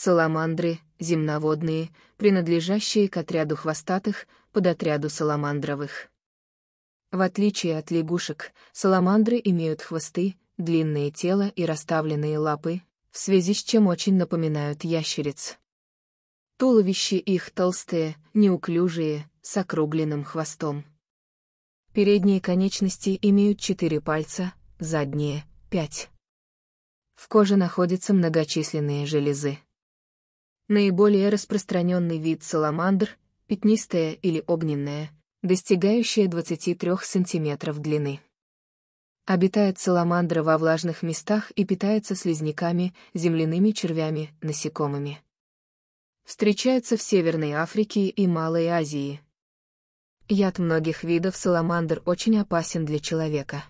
Саламандры, земноводные, принадлежащие к отряду хвостатых, подотряду саламандровых. В отличие от лягушек, саламандры имеют хвосты, длинное тело и расставленные лапы, в связи с чем очень напоминают ящериц. Туловище их толстые, неуклюжие, с округленным хвостом. Передние конечности имеют четыре пальца, задние — пять. В коже находятся многочисленные железы. Наиболее распространенный вид саламандр – пятнистая или огненная, достигающая 23 см длины. Обитает саламандра во влажных местах и питается слизняками, земляными червями, насекомыми. Встречается в Северной Африке и Малой Азии. Яд многих видов саламандр очень опасен для человека.